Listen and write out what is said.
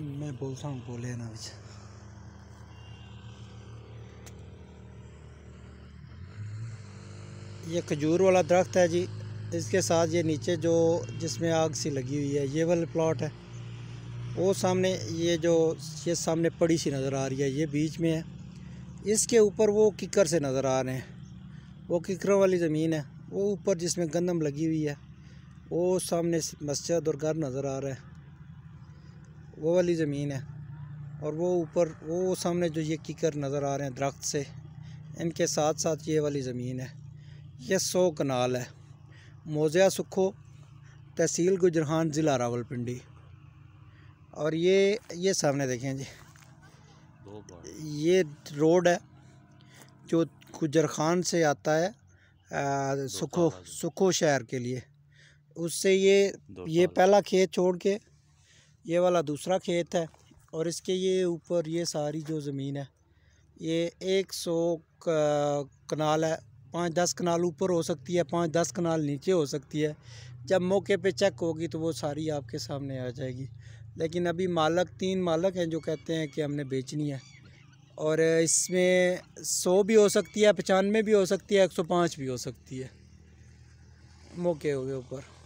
मैं बोलता हूँ बोले ना ये खजूर वाला दरख्त है जी इसके साथ ये नीचे जो जिसमें आग सी लगी हुई है ये वाला प्लॉट है वो सामने ये जो ये सामने पड़ी सी नज़र आ रही है ये बीच में है इसके ऊपर वो किकर से नज़र आ रहे हैं वो किकरों वाली ज़मीन है वो ऊपर जिसमें गंदम लगी हुई है वो सामने मस्जिद और घर नज़र आ रहा है वो वाली ज़मीन है और वो ऊपर वो सामने जो ये कीकर नज़र आ रहे हैं दरख्त से इनके साथ साथ ये वाली ज़मीन है ये सौ कनाल है मोज़ा सुखो तहसील गुजरहान ज़िला रावलपिंडी और ये ये सामने देखें जी ये रोड है जो गुजरखान से आता है सुखो सुखो शहर के लिए उससे ये ये पहला खेत छोड़ के ये वाला दूसरा खेत है और इसके ये ऊपर ये सारी जो ज़मीन है ये एक सौ कनाल है पाँच दस कनाल ऊपर हो सकती है पाँच दस कनाल नीचे हो सकती है जब मौके पे चेक होगी तो वो सारी आपके सामने आ जाएगी लेकिन अभी मालक तीन मालक हैं जो कहते हैं कि हमने बेचनी है और इसमें सौ भी हो सकती है पचानवे भी हो सकती है एक सौ पाँच भी हो सकती है मौके हो गए ऊपर